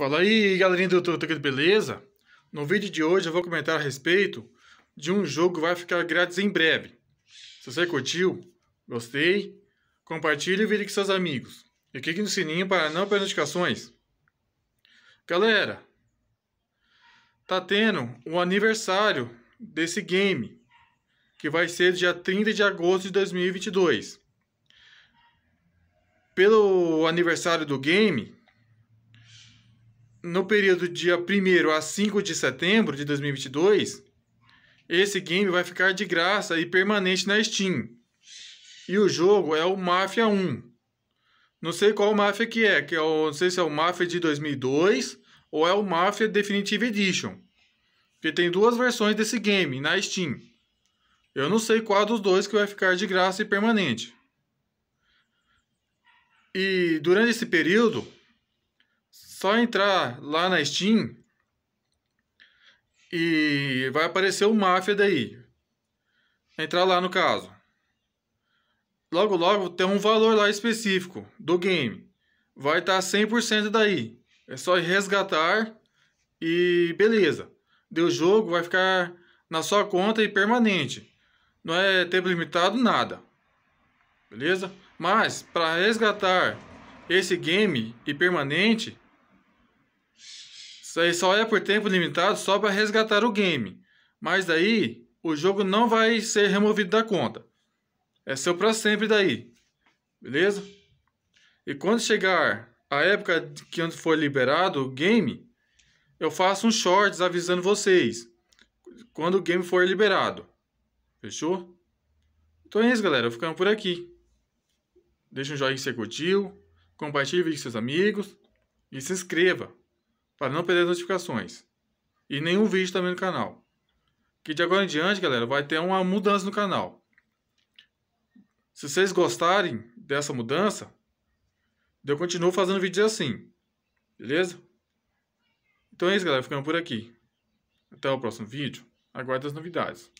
Fala aí, galerinha do Tortuga de Beleza? No vídeo de hoje eu vou comentar a respeito de um jogo que vai ficar grátis em breve. Se você curtiu, gostei, compartilhe o vídeo com seus amigos e clique no sininho para não perder notificações. Galera, tá tendo o um aniversário desse game, que vai ser dia 30 de agosto de 2022. Pelo aniversário do game, no período dia 1 a 5 de setembro de 2022, esse game vai ficar de graça e permanente na Steam. E o jogo é o Mafia 1. Não sei qual Mafia que é, que é o, não sei se é o Mafia de 2002 ou é o Mafia Definitive Edition. Porque tem duas versões desse game na Steam. Eu não sei qual dos dois que vai ficar de graça e permanente. E durante esse período, só entrar lá na Steam e vai aparecer o Máfia daí. Entrar lá no caso. Logo logo tem um valor lá específico do game. Vai estar tá 100% daí. É só resgatar e beleza. Deu jogo, vai ficar na sua conta e permanente. Não é tempo limitado nada. Beleza? Mas para resgatar esse game e permanente, aí só é por tempo limitado só para resgatar o game. Mas daí, o jogo não vai ser removido da conta. É seu para sempre daí. Beleza? E quando chegar a época que for liberado o game, eu faço um shorts avisando vocês quando o game for liberado. Fechou? Então é isso, galera. Eu ficando por aqui. Deixa um joinha se curtiu, compartilhe com seus amigos e se inscreva para não perder as notificações. E nenhum vídeo também no canal. Que de agora em diante, galera, vai ter uma mudança no canal. Se vocês gostarem dessa mudança, eu continuo fazendo vídeos assim. Beleza? Então é isso, galera. Ficando por aqui. Até o próximo vídeo. Aguardo as novidades.